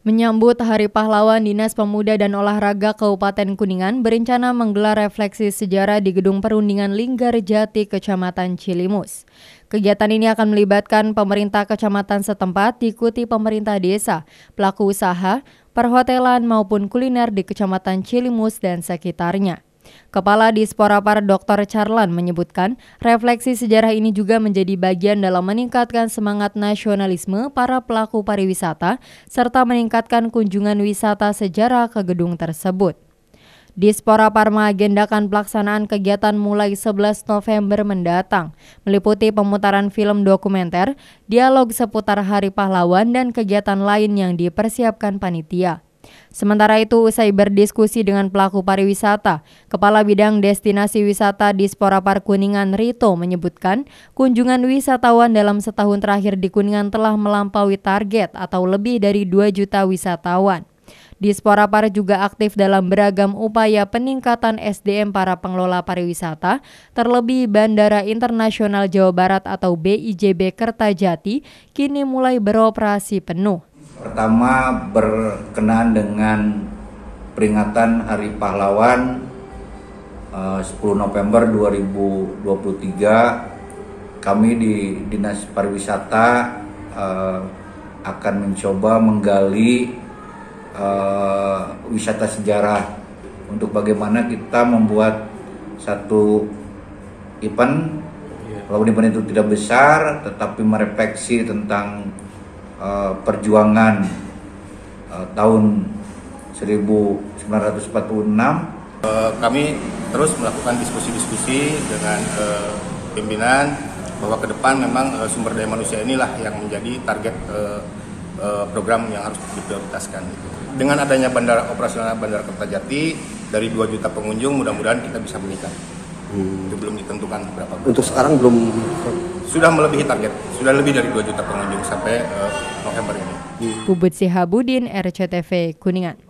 Menyambut Hari Pahlawan, Dinas Pemuda dan Olahraga Kabupaten Kuningan berencana menggelar refleksi sejarah di Gedung Perundingan Linggar Jati, Kecamatan Cilimus. Kegiatan ini akan melibatkan pemerintah kecamatan setempat diikuti pemerintah desa, pelaku usaha, perhotelan maupun kuliner di Kecamatan Cilimus dan sekitarnya. Kepala Dispora Disporapar Dr. Charlan menyebutkan, refleksi sejarah ini juga menjadi bagian dalam meningkatkan semangat nasionalisme para pelaku pariwisata serta meningkatkan kunjungan wisata sejarah ke gedung tersebut. Dispora Parma agendakan pelaksanaan kegiatan mulai 11 November mendatang, meliputi pemutaran film dokumenter, dialog seputar Hari Pahlawan, dan kegiatan lain yang dipersiapkan panitia. Sementara itu, usai berdiskusi dengan pelaku pariwisata, Kepala Bidang Destinasi Wisata di Park Kuningan Rito menyebutkan, kunjungan wisatawan dalam setahun terakhir di Kuningan telah melampaui target atau lebih dari 2 juta wisatawan. Dispora Par juga aktif dalam beragam upaya peningkatan SDM para pengelola pariwisata, terlebih Bandara Internasional Jawa Barat atau BIJB Kertajati kini mulai beroperasi penuh. Pertama berkenaan dengan peringatan Hari Pahlawan 10 eh, November 2023 kami di Dinas Pariwisata eh, akan mencoba menggali eh, wisata sejarah untuk bagaimana kita membuat satu event iya. walaupun event itu tidak besar tetapi merefleksi tentang Eh, perjuangan eh, tahun 1946 eh, kami terus melakukan diskusi-diskusi dengan pimpinan bahwa ke depan memang sumber daya manusia inilah yang menjadi target program yang harus diprioritaskan. Dengan adanya bandara operasional Bandara Kertajati dari 2 juta pengunjung mudah-mudahan kita bisa meningkat. Hmm. Itu belum ditentukan berapa. Untuk sekarang belum sudah melebihi target, sudah lebih dari 2 juta pengunjung sampai uh, November ini. Bubut Sihabudin, RCTV Kuningan.